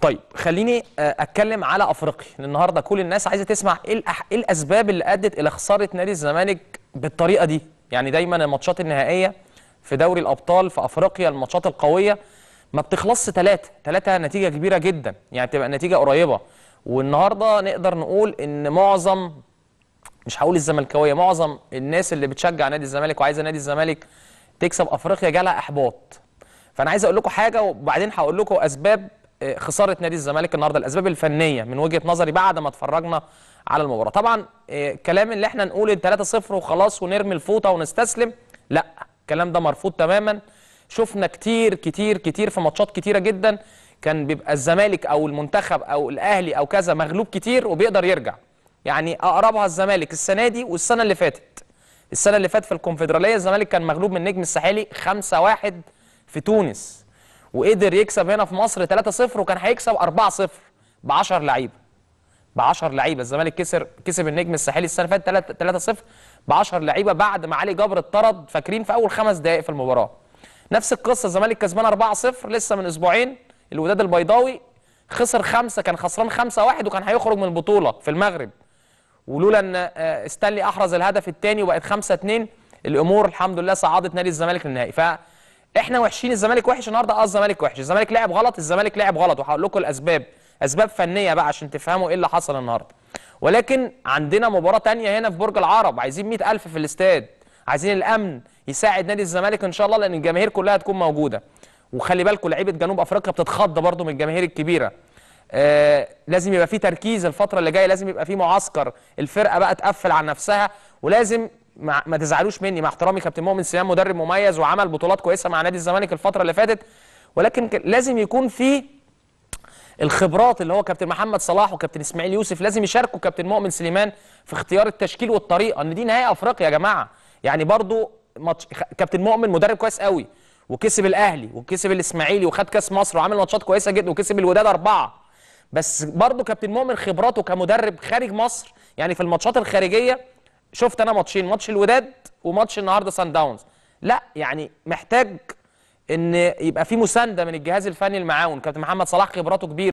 طيب خليني آه، اتكلم على افريقيا النهارده كل الناس عايزه تسمع ايه الأح... إيه الاسباب اللي ادت الى خساره نادي الزمالك بالطريقه دي يعني دايما الماتشات النهائيه في دوري الابطال في افريقيا الماتشات القويه ما بتخلصش ثلاثة ثلاثة نتيجة كبيرة جدا يعني تبقى نتيجة قريبة والنهاردة نقدر نقول ان معظم مش هقول الزملكاوية معظم الناس اللي بتشجع نادي الزمالك وعايزة نادي الزمالك تكسب افريقيا جالها احباط فانا عايز اقول لكم حاجة وبعدين هقول لكم اسباب خساره نادي الزمالك النهارده الاسباب الفنيه من وجهه نظري بعد ما اتفرجنا على المباراه طبعا آه، كلام اللي احنا نقول 3-0 وخلاص ونرمي الفوطه ونستسلم لا الكلام ده مرفوض تماما شفنا كتير كتير كتير في ماتشات كتيره جدا كان بيبقى الزمالك او المنتخب او الاهلي او كذا مغلوب كتير وبيقدر يرجع يعني اقربها الزمالك السنه دي والسنه اللي فاتت السنه اللي فاتت في الكونفدراليه الزمالك كان مغلوب من نجم الساحلي 5-1 في تونس وقدر يكسب هنا في مصر 3-0 وكان هيكسب 4-0 ب 10 لعيبه ب 10 لعيبه الزمالك كسر كسب النجم الساحلي السنه اللي فاتت 3-0 ب 10 لعيبه بعد ما علي جبر اتطرد فاكرين في اول خمس دقائق في المباراه نفس القصه الزمالك كسبان 4-0 لسه من اسبوعين الوداد البيضاوي خسر خمسه كان خسران 5-1 وكان هيخرج من البطوله في المغرب ولولا ان استانلي آه، احرز الهدف الثاني وبقت 5-2 الامور الحمد لله صعدت نادي الزمالك للنهائي احنا وحشين الزمالك وحش النهارده اه الزمالك وحش الزمالك لعب غلط الزمالك لعب غلط وهقول لكم الاسباب اسباب فنيه بقى عشان تفهموا ايه اللي حصل النهارده ولكن عندنا مباراه ثانيه هنا في برج العرب عايزين 100000 في الاستاد عايزين الامن يساعد نادي الزمالك ان شاء الله لان الجماهير كلها هتكون موجوده وخلي بالكم لعيبه جنوب افريقيا بتتخض برضو من الجماهير الكبيره آه لازم يبقى في تركيز الفتره اللي جايه لازم يبقى في معسكر الفرقه بقى تقفل على نفسها ولازم ما, ما تزعلوش مني مع احترامي كابتن مؤمن سليمان مدرب مميز وعمل بطولات كويسه مع نادي الزمالك الفتره اللي فاتت ولكن لازم يكون في الخبرات اللي هو كابتن محمد صلاح وكابتن اسماعيل يوسف لازم يشاركوا كابتن مؤمن سليمان في اختيار التشكيل والطريقه ان دي نهائي افريقيا يا جماعه يعني برضو ماتش كابتن مؤمن مدرب كويس قوي وكسب الاهلي وكسب الاسماعيلي وخد كاس مصر وعمل ماتشات كويسه جدا وكسب الوداد اربعه بس برضه كابتن مؤمن خبراته كمدرب خارج مصر يعني في الماتشات الخارجيه شفت انا ماتشين ماتش الوداد وماتش النهارده سان داونز لا يعني محتاج ان يبقى في مسانده من الجهاز الفني المعاون كابتن محمد صلاح خبراته كبيره